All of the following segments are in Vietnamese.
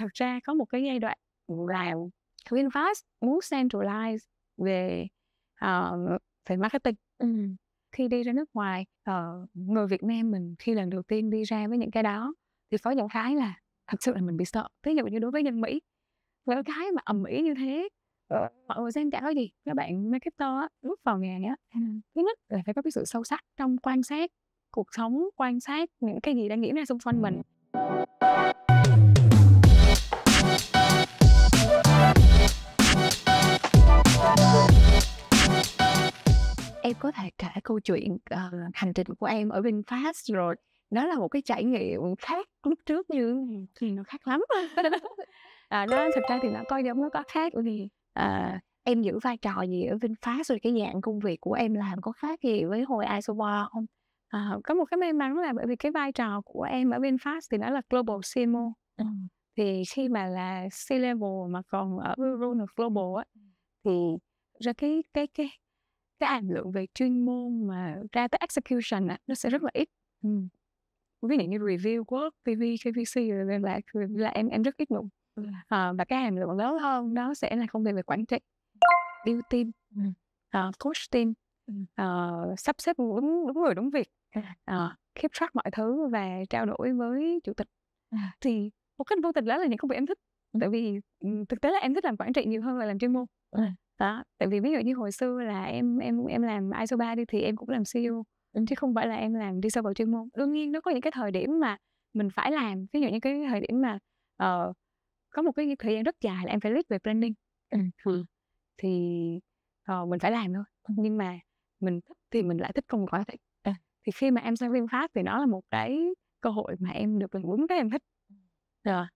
thật ra có một cái giai đoạn là VinFast muốn centralize về uh, về marketing ừ. khi đi ra nước ngoài uh, người Việt Nam mình khi lần đầu tiên đi ra với những cái đó thì phó nhận khái là thật sự là mình bị sợ ví dụ như đối với nhân Mỹ với cái mà ầm ĩ như thế ờ, mọi người xem chả có gì các bạn marketer á, lúc vào nghề á thứ nhất là phải có cái sự sâu sắc trong quan sát cuộc sống quan sát những cái gì đang diễn ra xung quanh mình em có thể kể câu chuyện uh, hành trình của em ở VinFast rồi nó là một cái trải nghiệm khác lúc trước như thì nó khác lắm à, nó thực ra thì nó coi giống nó có khác bởi à, em giữ vai trò gì ở VinFast rồi cái dạng công việc của em làm có khác gì với hồi Isobar không à, có một cái may mắn là bởi vì cái vai trò của em ở VinFast thì nó là Global CMO ừ. thì khi mà là C-level mà còn ở role Global á thì ra cái cái cái cái hàm lượng về chuyên môn mà ra tới execution á, nó sẽ rất là ít ừ. ví dụ như review work PV, KVC là, là, là em em rất ít dùng à, ừ. ờ, và cái hàm lượng lớn hơn đó sẽ là công việc về quản trị build team uh, coach team uh, sắp xếp đúng đúng người đúng việc uh, keep track mọi thứ và trao đổi với chủ tịch thì một cách vô tình đó là những công việc em thích tại vì thực tế là em thích làm quản trị nhiều hơn là làm chuyên môn đó tại vì ví dụ như hồi xưa là em em em làm ISO 3 đi thì em cũng làm CEO chứ không phải là em làm đi sâu vào chuyên môn đương nhiên nó có những cái thời điểm mà mình phải làm ví dụ như cái thời điểm mà uh, có một cái thời gian rất dài là em phải viết về planning ờ, ừ. thì uh, mình phải làm thôi nhưng mà mình thích thì mình lại thích công việc thích thì khi mà em sang VinFast thì nó là một cái cơ hội mà em được làm đúng cái em thích rồi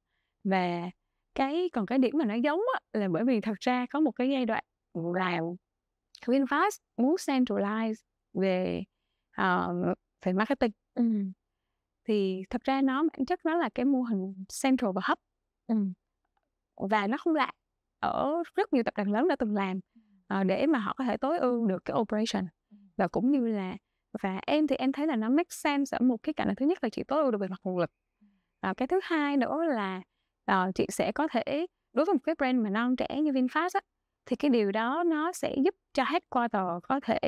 và cái còn cái điểm mà nó giống á, là bởi vì thật ra có một cái giai đoạn làm VinFast muốn centralize về uh, về marketing ừ. thì thật ra nó bản chất nó là cái mô hình central và hub ừ. và nó không lạ ở rất nhiều tập đoàn lớn đã từng làm uh, để mà họ có thể tối ưu được cái operation và cũng như là và em thì em thấy là nó make sense ở một cái cạnh là thứ nhất là chị tối ưu được về mặt nguồn lực và ờ, cái thứ hai nữa là uh, chị sẽ có thể đối với một cái brand mà non trẻ như VinFast á, thì cái điều đó nó sẽ giúp cho headquarter có thể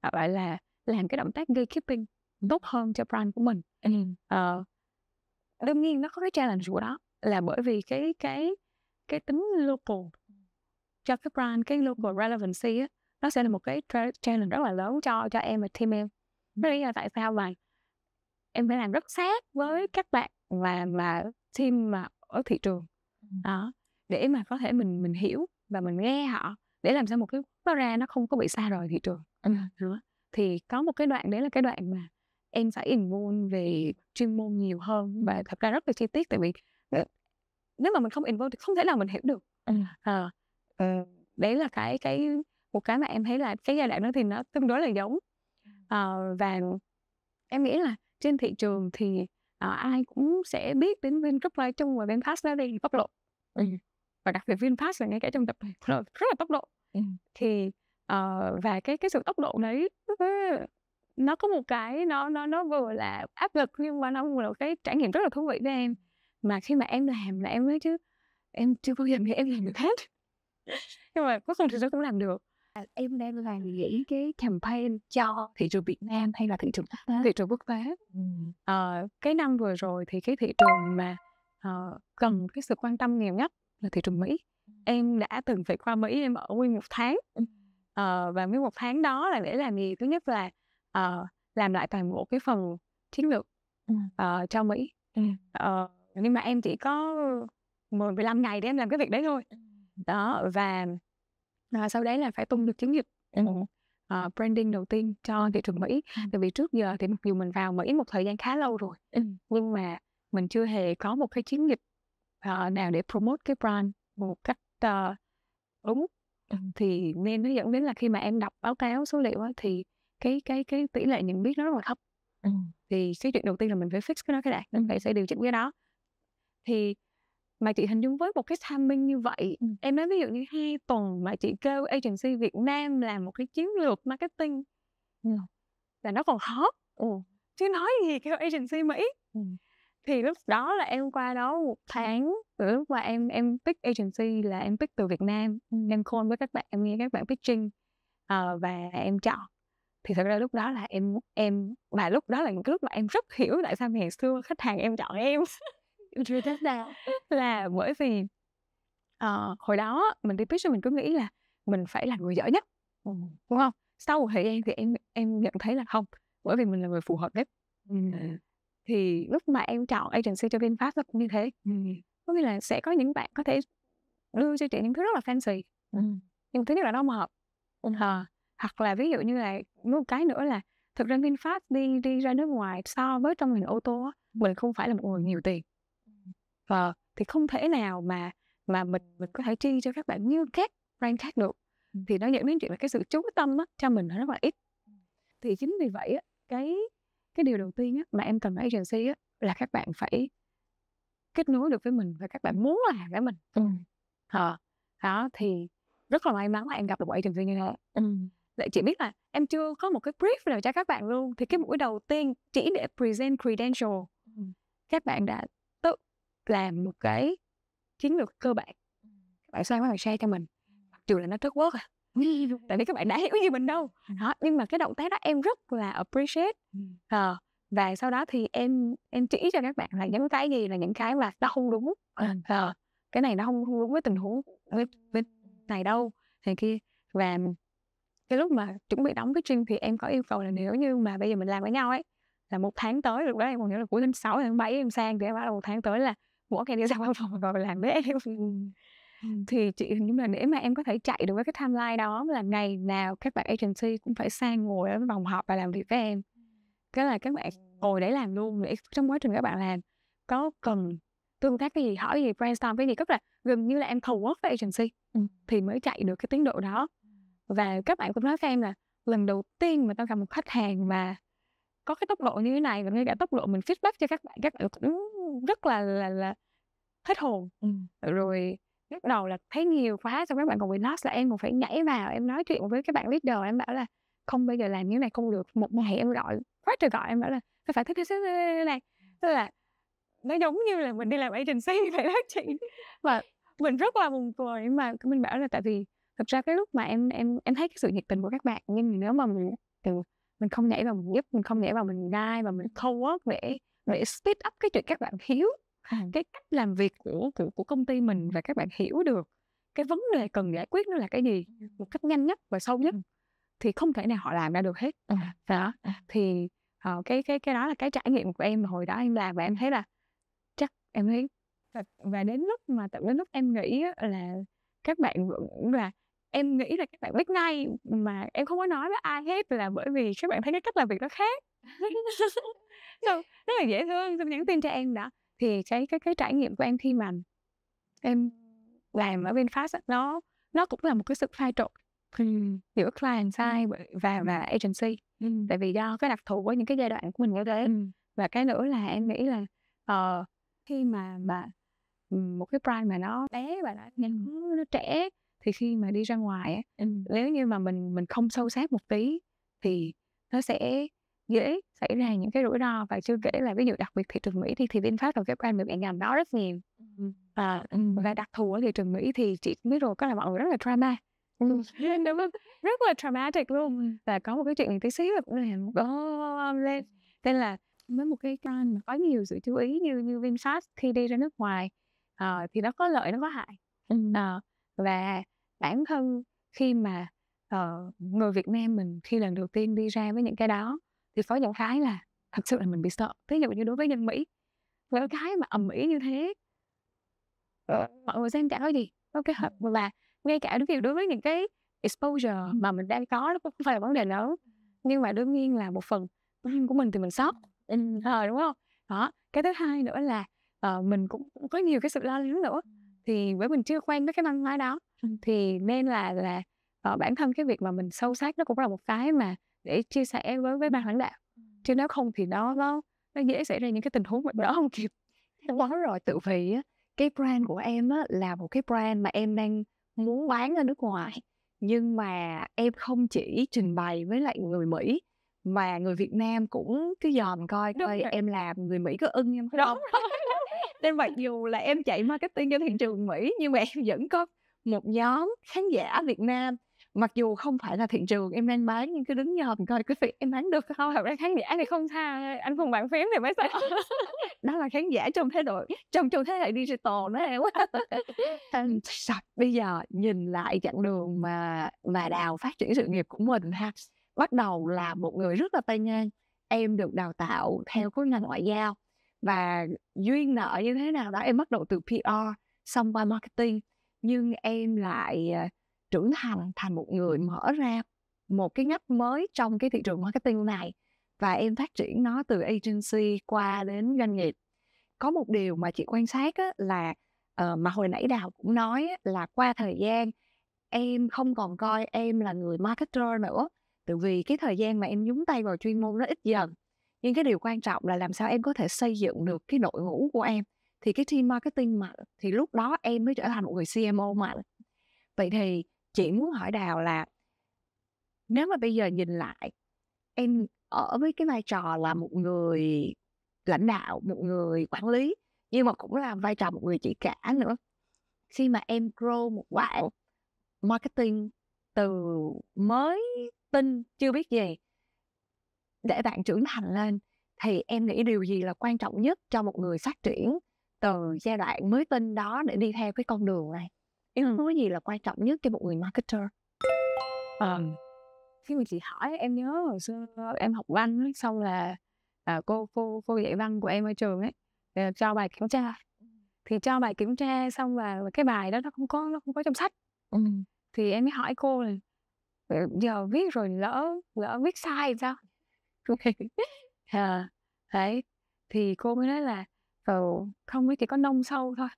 à, gọi là làm cái động tác gatekeeping tốt hơn cho brand của mình ừ. uh, đương nhiên nó có cái challenge của đó là bởi vì cái cái cái tính local cho cái brand cái local relevancy á, nó sẽ là một cái tra challenge rất là lớn cho cho em và team em đó lý do tại sao mà em phải làm rất sát với các bạn là mà team mà ở thị trường đó để mà có thể mình mình hiểu và mình nghe họ để làm sao một cái nó ra nó không có bị xa rời thị trường ừ, nữa thì có một cái đoạn đấy là cái đoạn mà em phải involve về chuyên môn nhiều hơn và thật ra rất là chi tiết tại vì ờ, nếu mà mình không involve thì không thể nào mình hiểu được à, đấy là cái cái một cái mà em thấy là cái giai đoạn đó thì nó tương đối là giống à, và em nghĩ là trên thị trường thì à, ai cũng sẽ biết đến bên Dropline chung và bên Fast Learning Pháp Lộ và đặc biệt Vinfast là ngay cả trong tập này rất, rất là tốc độ ừ. thì uh, và cái cái sự tốc độ đấy nó có một cái nó nó nó vừa là áp lực nhưng mà nó vừa là cái trải nghiệm rất là thú vị với em mà khi mà em làm là em mới chứ em chưa bao giờ nghĩ em làm được hết nhưng mà cuối cùng thì tôi cũng làm được à, em đang làm nghĩ cái campaign cho thị trường Việt Nam hay là thị trường quốc tế thị trường quốc tế ừ. à, cái năm vừa rồi thì cái thị trường mà uh, cần cái sự quan tâm nhiều nhất là thị trường Mỹ em đã từng phải qua Mỹ em ở nguyên một tháng uh, và nguyên một tháng đó là để làm gì thứ nhất là uh, làm lại toàn bộ cái phần chiến lược uh, cho Mỹ uh, nhưng mà em chỉ có 10 15 ngày để em làm cái việc đấy thôi đó và uh, sau đấy là phải tung được chiến dịch uh, branding đầu tiên cho thị trường Mỹ tại vì trước giờ thì mặc dù mình vào Mỹ một thời gian khá lâu rồi nhưng mà mình chưa hề có một cái chiến dịch uh, nào để promote cái brand một cách uh, đúng ừ. thì nên nó dẫn đến là khi mà em đọc báo cáo số liệu á, thì cái cái cái tỷ lệ nhận biết nó rất là thấp ừ. thì cái chuyện đầu tiên là mình phải fix cái đó cái đã mình ừ. phải sẽ điều chỉnh cái đó thì mà chị hình dung với một cái timing như vậy ừ. em nói ví dụ như hai tuần mà chị kêu agency Việt Nam làm một cái chiến lược marketing ừ. là nó còn khó ừ. chứ nói gì kêu agency Mỹ ừ thì lúc đó là em qua đó một tháng rồi lúc qua em em pick agency là em pick từ Việt Nam em call với các bạn em nghe các bạn pitching uh, và em chọn thì thật ra lúc đó là em em và lúc đó là những cái lúc mà em rất hiểu tại sao ngày xưa khách hàng em chọn em là bởi vì uh, hồi đó mình đi pitch mình cứ nghĩ là mình phải là người giỏi nhất đúng không sau một thời gian thì em em nhận thấy là không bởi vì mình là người phù hợp nhất thì lúc mà em chọn agency cho VinFast nó cũng như thế ừ. có nghĩa là sẽ có những bạn có thể đưa cho chị những thứ rất là fancy ừ. nhưng thứ nhất là nó không hợp ừ. à, hoặc là ví dụ như là một cái nữa là thực ra VinFast đi đi ra nước ngoài so với trong ngành ô tô mình không phải là một người nhiều tiền và ờ, thì không thể nào mà mà mình mình có thể chi cho các bạn như các brand khác được thì nó dẫn đến chuyện là cái sự chú tâm á, cho mình nó rất là ít thì chính vì vậy á, cái cái điều đầu tiên á, mà em cần ở agency á, là các bạn phải kết nối được với mình và các bạn muốn làm với mình ừ. à, đó thì rất là may mắn là em gặp được một agency như thế ừ. lại chỉ biết là em chưa có một cái brief nào cho các bạn luôn thì cái buổi đầu tiên chỉ để present credential ừ. các bạn đã tự làm một cái chiến lược cơ bản ừ. các bạn sang các bạn share cho mình mặc dù là nó rất work à tại vì các bạn đã hiểu gì mình đâu ừ. đó nhưng mà cái động tác đó em rất là appreciate à, và sau đó thì em em chỉ cho các bạn là những cái gì là những cái mà nó không đúng à, cái này nó không, không đúng với tình huống với, với này đâu thì kia và cái lúc mà chuẩn bị đóng cái stream thì em có yêu cầu là nếu như mà bây giờ mình làm với nhau ấy là một tháng tới được đó em còn nhớ là cuối tháng 6 tháng 7 em sang thì em bắt đầu một tháng tới là mỗi ngày đi ra văn phòng rồi làm với em thì chị nhưng mà để mà em có thể chạy được với cái timeline đó là ngày nào các bạn agency cũng phải sang ngồi ở vòng họp và làm việc với em. Cái là các bạn ngồi để làm luôn để trong quá trình các bạn làm có cần tương tác cái gì hỏi gì brainstorm cái gì tức là gần như là em co-work với agency Ừm. thì mới chạy được cái tiến độ đó và các bạn cũng nói với em là lần đầu tiên mà tao gặp một khách hàng mà có cái tốc độ như thế này và ngay cả tốc độ mình feedback cho các bạn các bạn cũng rất là là là hết hồn Ừm. rồi lúc đầu là thấy nhiều quá xong các bạn còn bị lost là em còn phải nhảy vào em nói chuyện với các bạn leader em bảo là không bây giờ làm như này không được một ngày em gọi quá trời gọi em bảo là phải phải thích thế này tức là nó giống như là mình đi làm agency vậy đó chị và mình rất là buồn cười mà mình bảo là tại vì thực ra cái lúc mà em em em thấy cái sự nhiệt tình của các bạn nhưng nếu mà mình từ mình không nhảy vào mình giúp mình không nhảy vào mình đai và mình thâu á để để speed up cái chuyện các bạn thiếu cái cách làm việc của, của của công ty mình và các bạn hiểu được cái vấn đề cần giải quyết nó là cái gì một cách nhanh nhất và sâu nhất thì không thể nào họ làm ra được hết đó thì uh, cái cái cái đó là cái trải nghiệm của em hồi đó em làm và em thấy là chắc em thấy và đến lúc mà tận đến lúc em nghĩ là các bạn vẫn là em nghĩ là các bạn biết ngay mà em không có nói với ai hết là bởi vì các bạn thấy cái cách làm việc nó khác so, rất là dễ thương xong nhắn tin cho em đã thì cái cái cái trải nghiệm của em khi mà em làm ở bên ấy, nó nó cũng là một cái sự pha trộn giữa client side và và agency tại vì do cái đặc thù của những cái giai đoạn của mình như thế và cái nữa là em nghĩ là uh, khi mà mà một cái brand mà nó bé và nó nhanh nó trẻ thì khi mà đi ra ngoài nếu như mà mình mình không sâu sát một tí thì nó sẽ dễ xảy ra những cái rủi ro và chưa kể là ví dụ đặc biệt thị trường Mỹ thì thì VinFast và các brand bị ngành đó rất nhiều và và đặc thù ở thị trường Mỹ thì chị biết rồi có là mọi người rất là drama đúng không? rất là traumatic luôn và có một cái chuyện tí xíu là cũng làm lên nên là với một cái brand mà có nhiều sự chú ý như như VinFast khi đi ra nước ngoài uh, thì nó có lợi nó có hại uh, và bản thân khi mà uh, người Việt Nam mình khi lần đầu tiên đi ra với những cái đó thì có những cái là thật sự là mình bị sợ ví dụ như đối với dân mỹ những cái mà ầm ĩ như thế ờ, mọi người xem chẳng có gì có cái hợp là ngay cả việc đối với những cái exposure mà mình đang có nó cũng không phải là vấn đề lớn nhưng mà đương nhiên là một phần của mình thì mình sốc Ừ, ờ, đúng không đó cái thứ hai nữa là uh, mình cũng, có nhiều cái sự lo lắng nữa thì với mình chưa quen với cái văn hóa đó thì nên là là uh, bản thân cái việc mà mình sâu sát nó cũng là một cái mà để chia sẻ với với ban lãnh đạo chứ nếu không thì nó nó nó dễ xảy ra những cái tình huống mà đó không kịp quá rồi tự vì á, cái brand của em á, là một cái brand mà em đang muốn bán ở nước ngoài nhưng mà em không chỉ trình bày với lại người Mỹ mà người Việt Nam cũng cứ dòm coi Đúng coi rồi. em làm người Mỹ có ưng em không nên mặc dù là em chạy marketing cho thị trường Mỹ nhưng mà em vẫn có một nhóm khán giả Việt Nam mặc dù không phải là thị trường em đang bán nhưng cứ đứng nhòm coi cái việc em bán được không hoặc là khán giả thì không tha anh cùng bạn phím thì mới sao đó là khán giả trong thế độ trong trong thế hệ digital đó em quá bây giờ nhìn lại chặng đường mà mà đào phát triển sự nghiệp của mình ha bắt đầu là một người rất là tay ngang em được đào tạo theo khối ngành ngoại giao và duyên nợ như thế nào đó em bắt đầu từ PR xong qua marketing nhưng em lại à, trưởng thành thành một người mở ra một cái ngách mới trong cái thị trường marketing này và em phát triển nó từ agency qua đến doanh nghiệp có một điều mà chị quan sát á, là uh, mà hồi nãy đào cũng nói là qua thời gian em không còn coi em là người marketer nữa tại vì cái thời gian mà em nhúng tay vào chuyên môn nó ít dần nhưng cái điều quan trọng là làm sao em có thể xây dựng được cái đội ngũ của em thì cái team marketing mạnh thì lúc đó em mới trở thành một người CMO mạnh vậy thì chị muốn hỏi đào là nếu mà bây giờ nhìn lại em ở với cái vai trò là một người lãnh đạo một người quản lý nhưng mà cũng là vai trò một người chị cả nữa khi mà em grow một quãng marketing từ mới tin chưa biết gì để bạn trưởng thành lên thì em nghĩ điều gì là quan trọng nhất cho một người phát triển từ giai đoạn mới tin đó để đi theo cái con đường này em không có gì là quan trọng nhất cho một người marketer um, khi mà chị hỏi em nhớ hồi xưa em học văn xong là à, cô cô cô dạy văn của em ở trường ấy cho bài kiểm tra thì cho bài kiểm tra xong và cái bài đó nó không có nó không có trong sách ừ. thì em mới hỏi cô là ờ, giờ viết rồi lỡ lỡ viết sai sao à, đấy thì cô mới nói là không biết chỉ có nông sâu thôi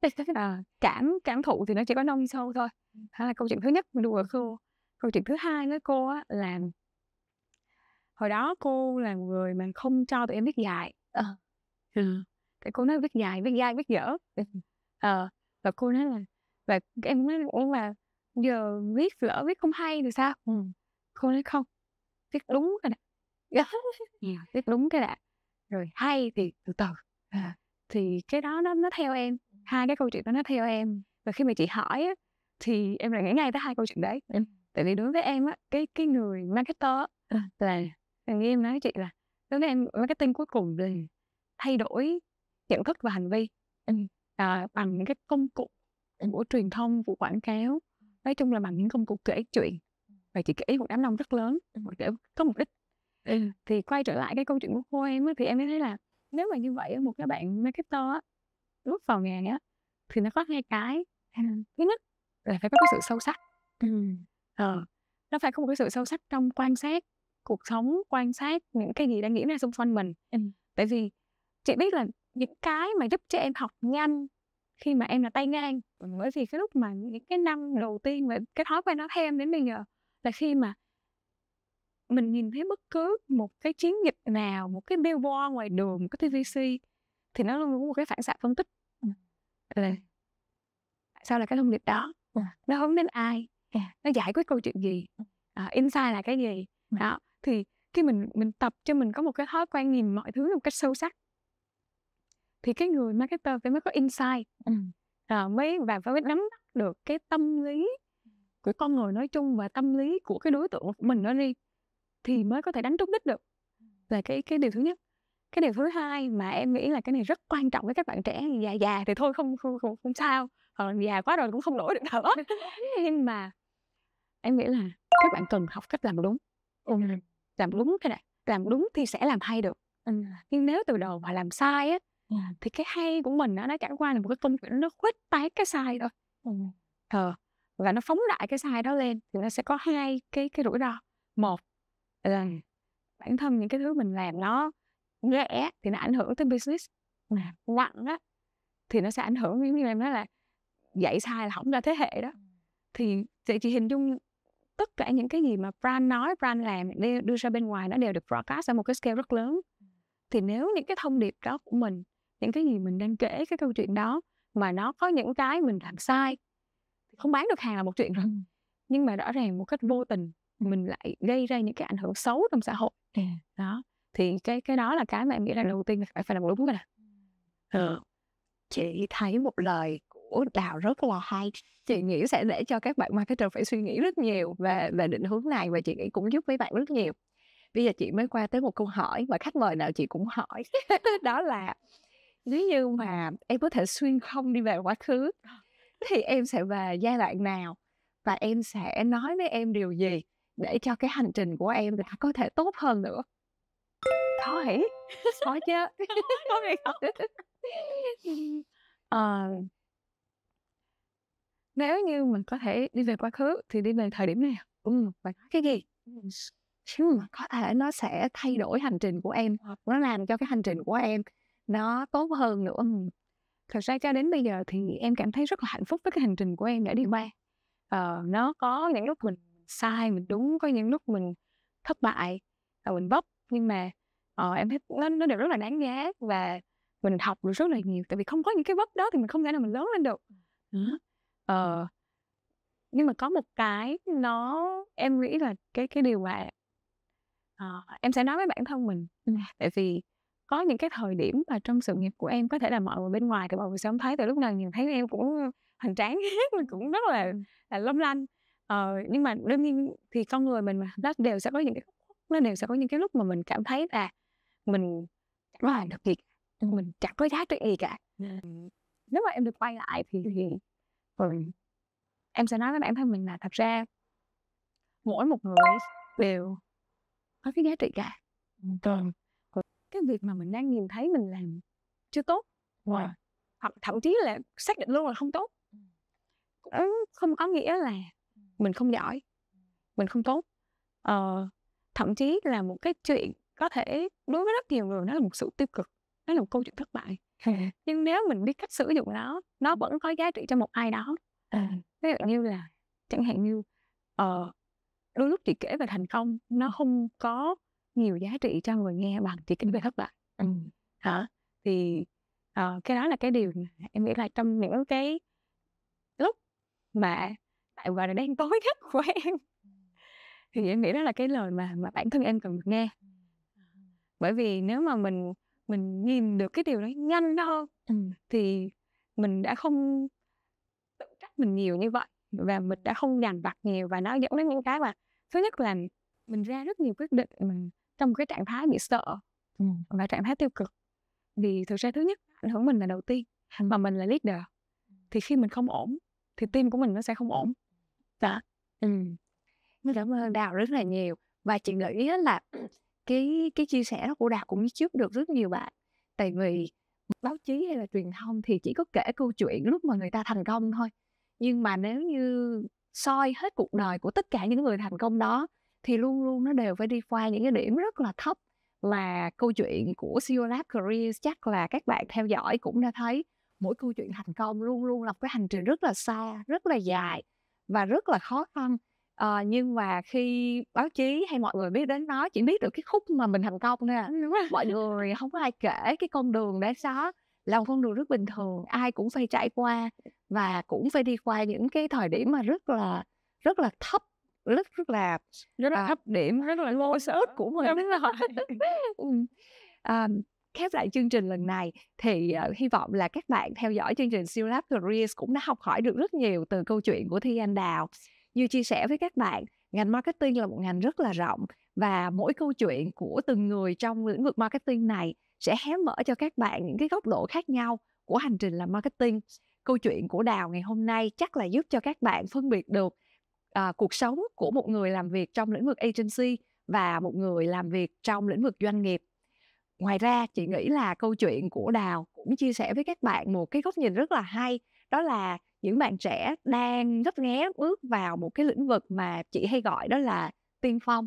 à, cảm cảm thụ thì nó chỉ có nông sâu thôi ừ. đó là câu chuyện thứ nhất mình đùa cô câu chuyện thứ hai nữa cô á là hồi đó cô là người mà không cho tụi em viết dài ờ à. ừ. tại cô nói viết dài viết dai viết dở ừ. ờ à, và cô nói là và em nói cũng mà giờ viết lỡ viết không hay thì sao ừ. cô nói không viết đúng rồi đã ừ. viết đúng cái đã rồi hay thì từ từ à. thì cái đó nó nó theo em hai cái câu chuyện đó nó theo em và khi mà chị hỏi á, thì em lại nghĩ ngay tới hai câu chuyện đấy ừ. tại vì đối với em á cái cái người marketer ừ. là thằng em nói chị là đối với em marketing cuối cùng là thay đổi nhận thức và hành vi à, bằng những cái công cụ của truyền thông của quảng cáo nói chung là bằng những công cụ kể chuyện và chị kể một đám đông rất lớn một kể có mục đích thì quay trở lại cái câu chuyện của cô em ấy, thì em mới thấy là nếu mà như vậy một cái bạn marketer bước vào nghề á thì nó có hai cái thứ nhất là phải có cái sự sâu sắc ừ. ờ, nó phải có một cái sự sâu sắc trong quan sát cuộc sống quan sát những cái gì đang nghĩ ra xung quanh mình ừ. tại vì chị biết là những cái mà giúp cho em học nhanh khi mà em là tay ngang bởi vì cái lúc mà những cái năm đầu tiên và cái thói quen nó theo em đến bây giờ là khi mà mình nhìn thấy bất cứ một cái chiến dịch nào một cái billboard ngoài đường một cái tvc thì nó cũng một cái phản xạ phân tích ừ. là ừ. tại sao là cái thông điệp đó ừ. nó hướng đến ai nó giải quyết câu chuyện gì à, insight là cái gì đó thì khi mình mình tập cho mình có một cái thói quen nhìn mọi thứ một cách sâu sắc thì cái người marketer phải mới có insight à, mới và phải mới nắm được cái tâm lý của con người nói chung và tâm lý của cái đối tượng của mình nói đi thì mới có thể đánh trúng đích được là cái cái điều thứ nhất cái điều thứ hai mà em nghĩ là cái này rất quan trọng với các bạn trẻ già già thì thôi không không không, không sao là già quá rồi cũng không nổi được nữa nhưng mà em nghĩ là các bạn cần học cách làm đúng ừ. làm đúng cái này làm đúng thì sẽ làm hay được ừ. nhưng nếu từ đầu mà làm sai á ừ. thì cái hay của mình đó, nó chẳng qua là một cái công việc nó khuếch tán cái sai thôi ừ. ờ và nó phóng đại cái sai đó lên thì nó sẽ có hai cái cái rủi ro một là bản thân những cái thứ mình làm nó rẻ thì nó ảnh hưởng tới business nặng á thì nó sẽ ảnh hưởng giống như em nói là dạy sai là hỏng ra thế hệ đó ừ. thì chị, chị hình dung tất cả những cái gì mà brand nói brand làm đưa, đưa ra bên ngoài nó đều được broadcast ở một cái scale rất lớn ừ. thì nếu những cái thông điệp đó của mình những cái gì mình đang kể cái câu chuyện đó mà nó có những cái mình làm sai thì không bán được hàng là một chuyện rồi ừ. nhưng mà rõ ràng một cách vô tình mình lại gây ra những cái ảnh hưởng xấu trong xã hội dạ. đó thì cái cái đó là cái mà em nghĩ là đầu tiên phải phải làm đúng rồi này ừ. Ờ, chị thấy một lời của đào rất là hay chị nghĩ sẽ để cho các bạn marketer phải suy nghĩ rất nhiều về về định hướng này và chị nghĩ cũng giúp với bạn rất nhiều bây giờ chị mới qua tới một câu hỏi mà khách mời nào chị cũng hỏi đó là nếu như mà em có thể xuyên không đi về quá khứ thì em sẽ về giai đoạn nào và em sẽ nói với em điều gì để cho cái hành trình của em đã có thể tốt hơn nữa khó Có khó chứ có việc không à, nếu như mình có thể đi về quá khứ thì đi về thời điểm này ừ, và cái gì chứ ừ. mà có thể nó sẽ thay đổi hành trình của em nó làm cho cái hành trình của em nó tốt hơn nữa ừ. thật ra cho đến bây giờ thì em cảm thấy rất là hạnh phúc với cái hành trình của em đã đi qua ờ, nó có những lúc mình sai mình đúng có những lúc mình thất bại và mình bóc nhưng mà ờ, em thấy nó, nó đều rất là đáng giá và mình học được rất là nhiều tại vì không có những cái vấp đó thì mình không thể nào mình lớn lên được ờ, nhưng mà có một cái nó em nghĩ là cái cái điều mà uh, em sẽ nói với bản thân mình tại vì có những cái thời điểm mà trong sự nghiệp của em có thể là mọi người bên ngoài thì mọi người sẽ không thấy từ lúc nào nhìn thấy em cũng hoành tráng mình cũng rất là, là lâm lanh ờ, nhưng mà đương nhiên thì con người mình mà nó đều sẽ có những cái nó đều sẽ có những cái lúc mà mình cảm thấy là mình chẳng làm được việc, mình chẳng có giá trị gì cả ừ. nếu mà em được quay lại thì, thì em sẽ nói với bản thân mình là thật ra mỗi một người đều có cái giá trị cả ừ, cái việc mà mình đang nhìn thấy mình làm chưa tốt wow. hoặc thậm chí là xác định luôn là không tốt ừ. cũng không có nghĩa là mình không giỏi mình không tốt ờ, thậm chí là một cái chuyện có thể đối với rất nhiều người nó là một sự tiêu cực nó là một câu chuyện thất bại nhưng nếu mình biết cách sử dụng nó nó ừ. vẫn có giá trị cho một ai đó ừ. ví dụ như là chẳng hạn như uh, đôi lúc chị kể về thành công nó ừ. không có nhiều giá trị cho người nghe bằng chị kể về thất bại hả thì uh, cái đó là cái điều mà em nghĩ là trong những cái lúc mà tại gọi là đang tối nhất của em thì em nghĩ đó là cái lời mà mà bản thân em cần được nghe bởi vì nếu mà mình mình nhìn được cái điều đó nhanh hơn thì mình đã không tự trách mình nhiều như vậy và mình đã không dằn vặt nhiều và nó dẫn đến những cái mà thứ nhất là mình ra rất nhiều quyết định mà trong cái trạng thái bị sợ và trạng thái tiêu cực vì thực ra thứ nhất ảnh hưởng mình là đầu tiên mà mình là leader thì khi mình không ổn thì tim của mình nó sẽ không ổn dạ, ừ cảm ơn đào rất là nhiều và chị nghĩ là cái cái chia sẻ đó của đào cũng giúp được rất nhiều bạn tại vì báo chí hay là truyền thông thì chỉ có kể câu chuyện lúc mà người ta thành công thôi nhưng mà nếu như soi hết cuộc đời của tất cả những người thành công đó thì luôn luôn nó đều phải đi qua những cái điểm rất là thấp là câu chuyện của CEO Lab Careers chắc là các bạn theo dõi cũng đã thấy mỗi câu chuyện thành công luôn luôn là một cái hành trình rất là xa, rất là dài và rất là khó khăn Ờ, nhưng mà khi báo chí hay mọi người biết đến nó chỉ biết được cái khúc mà mình thành công thôi à. Mọi người không có ai kể cái con đường đáng xó là một con đường rất bình thường, ai cũng phải trải qua và cũng phải đi qua những cái thời điểm mà rất là rất là thấp rất rất là rất là à, thấp điểm rất là lô sớt của mình à, khép lại chương trình lần này thì uh, hy vọng là các bạn theo dõi chương trình siêu lab careers cũng đã học hỏi được rất nhiều từ câu chuyện của thi anh đào như chia sẻ với các bạn ngành marketing là một ngành rất là rộng và mỗi câu chuyện của từng người trong lĩnh vực marketing này sẽ hé mở cho các bạn những cái góc độ khác nhau của hành trình làm marketing câu chuyện của đào ngày hôm nay chắc là giúp cho các bạn phân biệt được à, cuộc sống của một người làm việc trong lĩnh vực agency và một người làm việc trong lĩnh vực doanh nghiệp ngoài ra chị nghĩ là câu chuyện của đào cũng chia sẻ với các bạn một cái góc nhìn rất là hay đó là những bạn trẻ đang gấp nghé bước vào một cái lĩnh vực mà chị hay gọi đó là tiên phong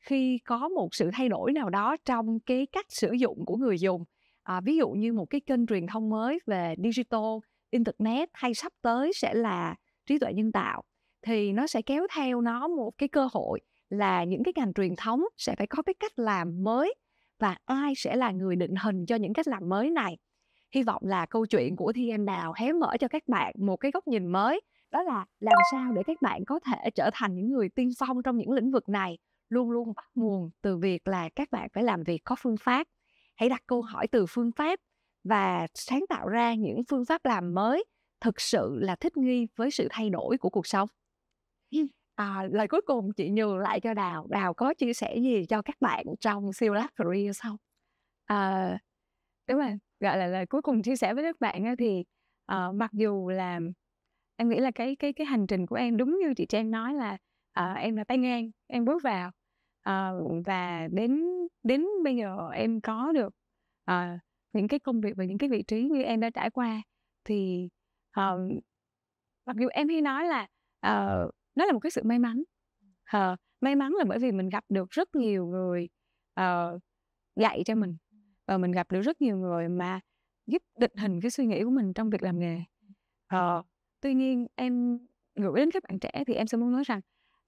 khi có một sự thay đổi nào đó trong cái cách sử dụng của người dùng à, ví dụ như một cái kênh truyền thông mới về digital internet hay sắp tới sẽ là trí tuệ nhân tạo thì nó sẽ kéo theo nó một cái cơ hội là những cái ngành truyền thống sẽ phải có cái cách làm mới và ai sẽ là người định hình cho những cách làm mới này hy vọng là câu chuyện của thi em đào hé mở cho các bạn một cái góc nhìn mới đó là làm sao để các bạn có thể trở thành những người tiên phong trong những lĩnh vực này luôn luôn bắt nguồn từ việc là các bạn phải làm việc có phương pháp hãy đặt câu hỏi từ phương pháp và sáng tạo ra những phương pháp làm mới thực sự là thích nghi với sự thay đổi của cuộc sống à, lời cuối cùng chị nhường lại cho đào đào có chia sẻ gì cho các bạn trong siêu lab career không à, đúng rồi gọi là lời cuối cùng chia sẻ với các bạn thì uh, mặc dù là em nghĩ là cái cái cái hành trình của em đúng như chị Trang nói là uh, em là tay ngang em bước vào uh, và đến đến bây giờ em có được uh, những cái công việc và những cái vị trí như em đã trải qua thì uh, mặc dù em hay nói là uh, nó là một cái sự may mắn uh, may mắn là bởi vì mình gặp được rất nhiều người uh, dạy cho mình và ờ, mình gặp được rất nhiều người mà giúp định hình cái suy nghĩ của mình trong việc làm nghề ờ, tuy nhiên em gửi đến các bạn trẻ thì em sẽ muốn nói rằng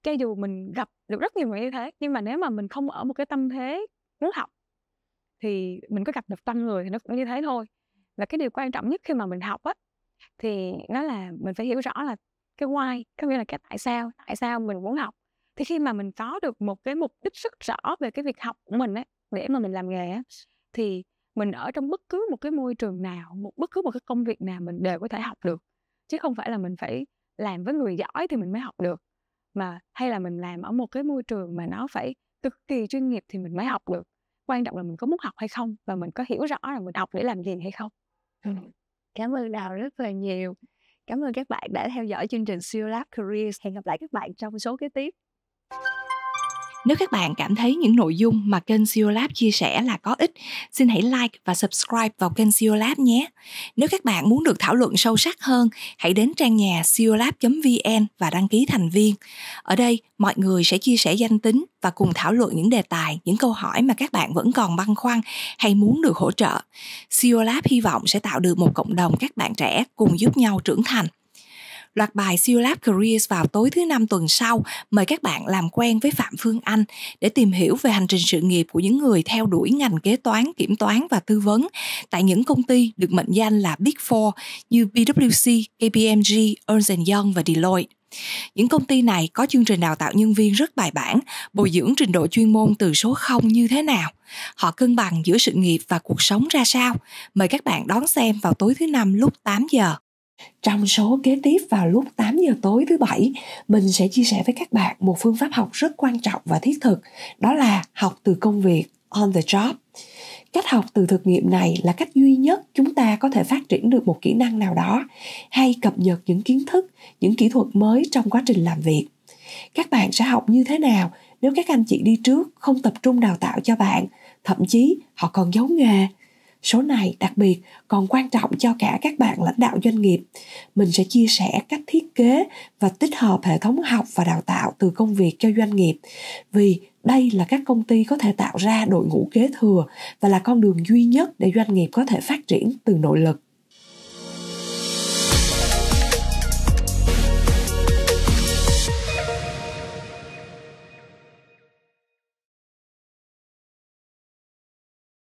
cho dù mình gặp được rất nhiều người như thế nhưng mà nếu mà mình không ở một cái tâm thế muốn học thì mình có gặp được tăng người thì nó cũng như thế thôi và cái điều quan trọng nhất khi mà mình học á thì nó là mình phải hiểu rõ là cái why có nghĩa là cái tại sao tại sao mình muốn học thì khi mà mình có được một cái mục đích rất rõ về cái việc học của mình ấy để mà mình làm nghề á thì mình ở trong bất cứ một cái môi trường nào một bất cứ một cái công việc nào mình đều có thể học được chứ không phải là mình phải làm với người giỏi thì mình mới học được mà hay là mình làm ở một cái môi trường mà nó phải cực kỳ chuyên nghiệp thì mình mới học được quan trọng là mình có muốn học hay không và mình có hiểu rõ là mình học để làm gì hay không cảm ơn đào rất là nhiều cảm ơn các bạn đã theo dõi chương trình siêu lab careers hẹn gặp lại các bạn trong số kế tiếp nếu các bạn cảm thấy những nội dung mà kênh SEO Lab chia sẻ là có ích, xin hãy like và subscribe vào kênh SEO Lab nhé. Nếu các bạn muốn được thảo luận sâu sắc hơn, hãy đến trang nhà seolab.vn và đăng ký thành viên. Ở đây, mọi người sẽ chia sẻ danh tính và cùng thảo luận những đề tài, những câu hỏi mà các bạn vẫn còn băn khoăn hay muốn được hỗ trợ. SEO Lab hy vọng sẽ tạo được một cộng đồng các bạn trẻ cùng giúp nhau trưởng thành. Loạt bài siêu Lab Careers vào tối thứ năm tuần sau mời các bạn làm quen với Phạm Phương Anh để tìm hiểu về hành trình sự nghiệp của những người theo đuổi ngành kế toán, kiểm toán và tư vấn tại những công ty được mệnh danh là Big Four như PwC, KPMG, Ernst Young và Deloitte. Những công ty này có chương trình đào tạo nhân viên rất bài bản, bồi dưỡng trình độ chuyên môn từ số 0 như thế nào. Họ cân bằng giữa sự nghiệp và cuộc sống ra sao? Mời các bạn đón xem vào tối thứ năm lúc 8 giờ. Trong số kế tiếp vào lúc 8 giờ tối thứ bảy, mình sẽ chia sẻ với các bạn một phương pháp học rất quan trọng và thiết thực, đó là học từ công việc on the job. Cách học từ thực nghiệm này là cách duy nhất chúng ta có thể phát triển được một kỹ năng nào đó hay cập nhật những kiến thức, những kỹ thuật mới trong quá trình làm việc. Các bạn sẽ học như thế nào nếu các anh chị đi trước không tập trung đào tạo cho bạn, thậm chí họ còn giấu nghề Số này đặc biệt còn quan trọng cho cả các bạn lãnh đạo doanh nghiệp. Mình sẽ chia sẻ cách thiết kế và tích hợp hệ thống học và đào tạo từ công việc cho doanh nghiệp. Vì đây là các công ty có thể tạo ra đội ngũ kế thừa và là con đường duy nhất để doanh nghiệp có thể phát triển từ nội lực